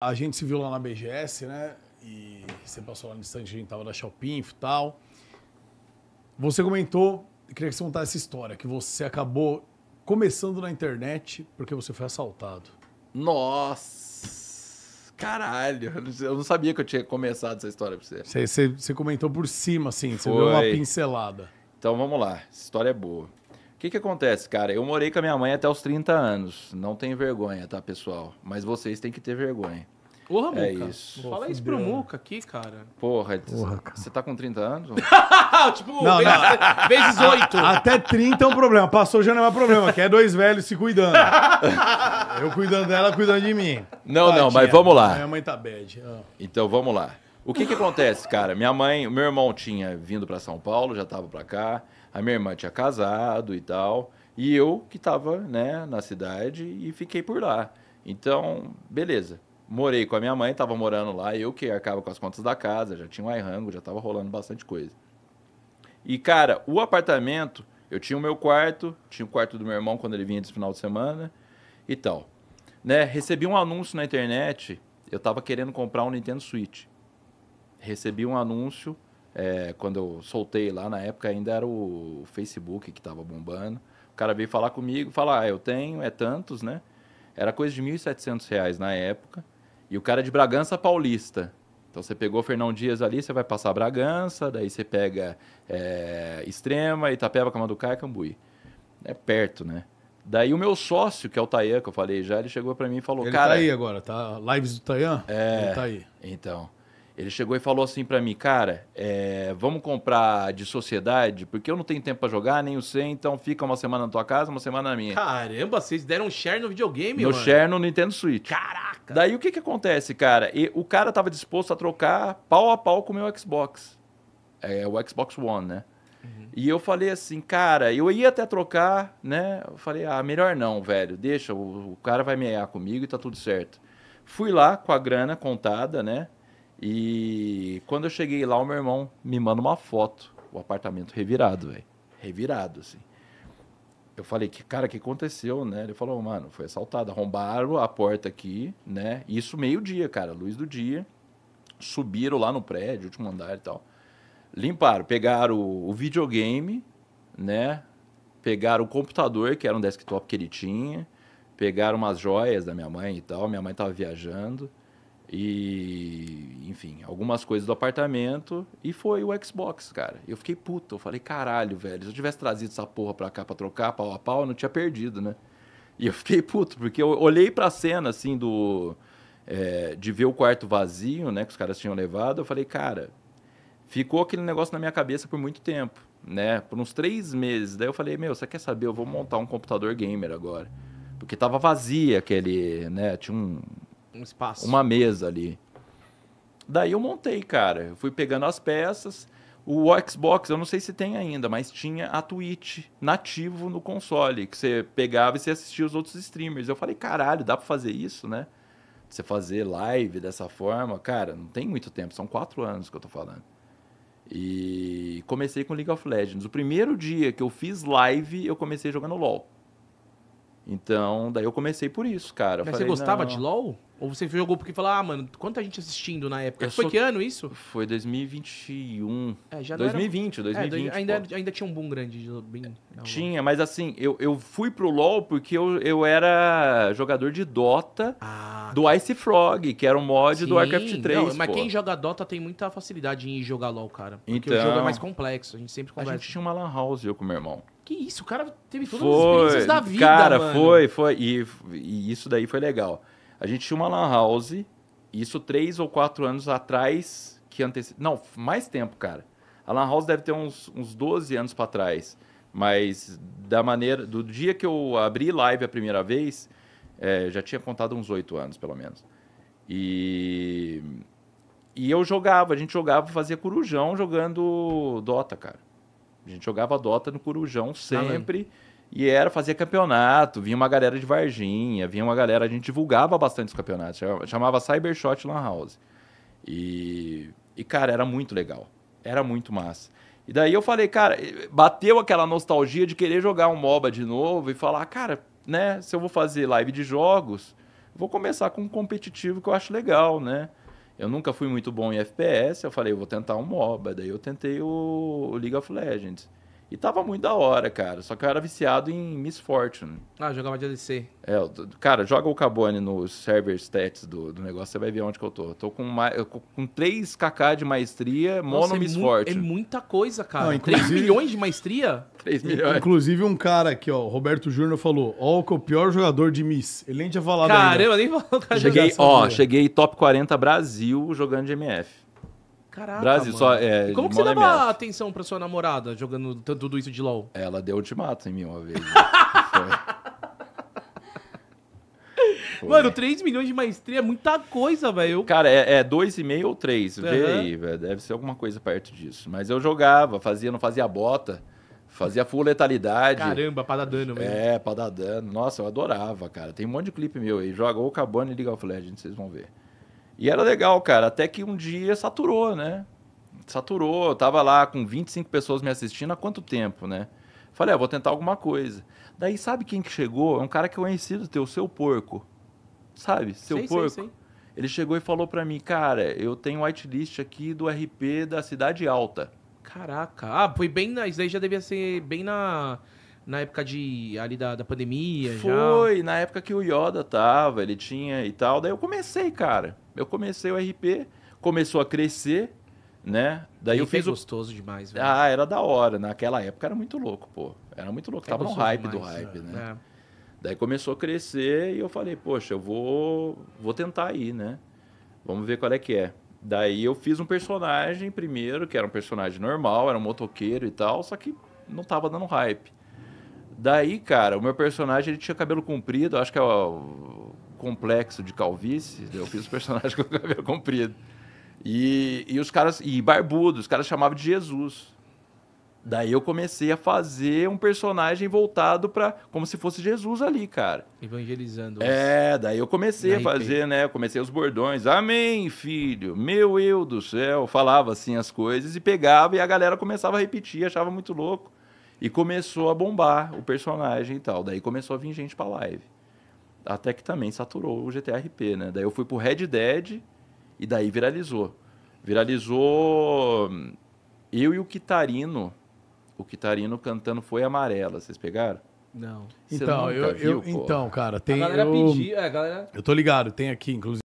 a gente se viu lá na BGS, né? E você passou lá no instante, a gente tava na Shopping e tal. Você comentou, queria que você contasse essa história, que você acabou começando na internet porque você foi assaltado. Nossa! Caralho! Eu não sabia que eu tinha começado essa história pra você. Você, você, você comentou por cima, assim, você foi. deu uma pincelada. Então vamos lá, essa história é boa. O que, que acontece, cara? Eu morei com a minha mãe até os 30 anos. Não tem vergonha, tá, pessoal? Mas vocês têm que ter vergonha. Porra, Muca. É isso. Fala isso pro Muca aqui, cara. Porra, você tá com 30 anos? tipo, não, vezes, não. vezes 8. Até 30 é um problema. Passou já não é um problema, que é dois velhos se cuidando. Eu cuidando dela, cuidando de mim. Não, Tadinha. não, mas vamos lá. Minha mãe tá bad. Então vamos lá. O que que acontece, cara? Minha mãe, meu irmão tinha vindo para São Paulo, já tava para cá. A minha irmã tinha casado e tal. E eu que estava né, na cidade e fiquei por lá. Então, beleza. Morei com a minha mãe, estava morando lá, eu que acaba com as contas da casa, já tinha um iRango, já estava rolando bastante coisa. E, cara, o apartamento, eu tinha o meu quarto, tinha o quarto do meu irmão quando ele vinha desse final de semana e tal. Né, recebi um anúncio na internet, eu estava querendo comprar um Nintendo Switch. Recebi um anúncio é, quando eu soltei lá na época, ainda era o Facebook que estava bombando. O cara veio falar comigo, falar, ah, eu tenho, é tantos, né? Era coisa de R$ 1.700 na época. E o cara é de Bragança Paulista. Então você pegou Fernão Dias ali, você vai passar Bragança, daí você pega é, Extrema, Itapeva, Camanducaia e Cambuí. É perto, né? Daí o meu sócio, que é o Tayan, que eu falei já, ele chegou para mim e falou: ele Cara. Ele tá aí agora, tá? Lives do Tayan? É. Ele tá aí. Então. Ele chegou e falou assim para mim, cara, é, vamos comprar de sociedade, porque eu não tenho tempo para jogar, nem o sei, então fica uma semana na tua casa, uma semana na minha. Caramba, vocês deram share no videogame, no mano. Meu share no Nintendo Switch. Caraca! Daí o que que acontece, cara? E, o cara tava disposto a trocar pau a pau com o meu Xbox. É o Xbox One, né? Uhum. E eu falei assim, cara, eu ia até trocar, né? Eu falei, ah, melhor não, velho, deixa, o, o cara vai meiar comigo e tá tudo certo. Fui lá com a grana contada, né? E quando eu cheguei lá, o meu irmão me manda uma foto, o apartamento revirado, velho. Revirado, assim. Eu falei, que cara, o que aconteceu, né? Ele falou, mano, foi assaltado, arrombaram a porta aqui, né? Isso meio-dia, cara, luz do dia. Subiram lá no prédio, último andar e tal. Limparam, pegaram o videogame, né? Pegaram o computador, que era um desktop que ele tinha. Pegaram umas joias da minha mãe e tal. Minha mãe tava viajando e, enfim, algumas coisas do apartamento. E foi o Xbox, cara. Eu fiquei puto. Eu falei, caralho, velho. Se eu tivesse trazido essa porra pra cá pra trocar pau a pau, eu não tinha perdido, né? E eu fiquei puto, porque eu olhei pra cena, assim, do. É, de ver o quarto vazio, né? Que os caras tinham levado. Eu falei, cara, ficou aquele negócio na minha cabeça por muito tempo, né? Por uns três meses. Daí eu falei, meu, você quer saber? Eu vou montar um computador gamer agora. Porque tava vazio aquele, né? Tinha um um espaço. Uma mesa ali. Daí eu montei, cara. Eu fui pegando as peças. O Xbox, eu não sei se tem ainda, mas tinha a Twitch nativo no console, que você pegava e você assistia os outros streamers. Eu falei, caralho, dá pra fazer isso, né? Você fazer live dessa forma, cara, não tem muito tempo, são quatro anos que eu tô falando. E comecei com League of Legends. O primeiro dia que eu fiz live, eu comecei jogando LOL. Então, daí eu comecei por isso, cara. Mas falei, você gostava não... de LOL? Ou você jogou porque falou, ah, mano, quanta gente assistindo na época? Eu foi sou... que ano isso? Foi 2021. É, já 2020, era... 2020. É, ainda, ainda tinha um boom grande. De... Bem... Né, tinha, mas assim, eu, eu fui pro LoL porque eu, eu era jogador de Dota ah, do Ice Frog, que era um mod sim, do Warcraft 3. Não, mas quem joga Dota tem muita facilidade em jogar LoL, cara. Porque então, o jogo é então, mais complexo, a gente sempre conversa. A gente tinha uma lan house, eu com meu irmão. Que isso, o cara teve todas foi, as experiências da vida, Cara, mano. foi, foi. E, e isso daí foi legal. A gente tinha uma lan house, isso três ou quatro anos atrás, que antece... Não, mais tempo, cara. A lan house deve ter uns, uns 12 anos para trás. Mas da maneira... Do dia que eu abri live a primeira vez, é, já tinha contado uns oito anos, pelo menos. E... E eu jogava, a gente jogava, fazia corujão jogando Dota, cara. A gente jogava Dota no corujão sempre. Ah, e era fazer campeonato, vinha uma galera de Varginha, vinha uma galera, a gente divulgava bastante os campeonatos, chamava Cybershot Lan House. E, e cara, era muito legal, era muito massa. E daí eu falei, cara, bateu aquela nostalgia de querer jogar um MOBA de novo e falar, cara, né, se eu vou fazer live de jogos, vou começar com um competitivo que eu acho legal, né? Eu nunca fui muito bom em FPS, eu falei, eu vou tentar um MOBA. Daí eu tentei o, o League of Legends. E tava muito da hora, cara. Só que eu era viciado em Miss Fortune. Ah, jogava de DLC. É, cara, joga o Cabone nos server stats do, do negócio, você vai ver onde que eu tô. Eu tô com, uma, com 3kk de maestria, Nossa, mono é Miss Fortune. É muita coisa, cara. Não, inclusive... 3 milhões de maestria? 3 milhões. Inclusive um cara aqui, ó, Roberto Júnior falou, ó, o pior jogador de Miss. Ele nem tinha falado Caramba, ainda. nem falou. Cheguei, ó, cheguei top 40 Brasil jogando de MF. Caraca, Brasil, mano. só é. E como que você dava atenção pra sua namorada jogando tanto, tudo isso de LOL? Ela deu ultimato em mim uma vez. Né? Foi. Mano, 3 milhões de maestria é muita coisa, velho. Cara, é 2,5 é ou 3. Uhum. Vê aí, velho. Deve ser alguma coisa perto disso. Mas eu jogava, fazia, não fazia bota. Fazia full letalidade. Caramba, pra dar dano mesmo. É, pra dar dano. Nossa, eu adorava, cara. Tem um monte de clipe meu aí. Joga ou Cabana e League of Legends, vocês vão ver. E era legal, cara, até que um dia saturou, né? Saturou, eu tava lá com 25 pessoas me assistindo há quanto tempo, né? Falei, ah, vou tentar alguma coisa. Daí sabe quem que chegou? É um cara que eu conheci do teu, seu porco. Sabe? Seu sei, porco. Sei, sim. Ele chegou e falou para mim, cara, eu tenho whitelist aqui do RP da Cidade Alta. Caraca, ah, foi bem na. Isso aí já devia ser bem na na época de ali da, da pandemia? Foi, já. na época que o Yoda tava, ele tinha e tal. Daí eu comecei, cara. Eu comecei o RP, começou a crescer, né? Daí eu fiz é o... gostoso demais, velho. Ah, era da hora. Naquela época era muito louco, pô. Era muito louco. É tava no hype demais, do hype, é. né? É. Daí começou a crescer e eu falei, poxa, eu vou, vou tentar ir, né? Vamos ver qual é que é. Daí eu fiz um personagem primeiro, que era um personagem normal, era um motoqueiro e tal, só que não tava dando hype. Daí, cara, o meu personagem ele tinha cabelo comprido, acho que é o complexo de calvície. Eu fiz o personagem com o cabelo comprido. E, e os caras. E barbudo, os caras chamavam de Jesus. Daí eu comecei a fazer um personagem voltado para como se fosse Jesus ali, cara. Evangelizando. É, daí eu comecei a fazer, né? Eu comecei os bordões. Amém, filho. Meu eu do céu. Falava assim as coisas e pegava e a galera começava a repetir, achava muito louco. E começou a bombar o personagem e tal. Daí começou a vir gente pra live. Até que também saturou o GTRP, né? Daí eu fui pro Red Dead e daí viralizou. Viralizou hum, eu e o Quitarino. O Quitarino cantando Foi Amarela, vocês pegaram? Não. Você então, eu, viu, eu então, cara, tem. A galera eu, pedia, a galera. Eu tô ligado, tem aqui, inclusive.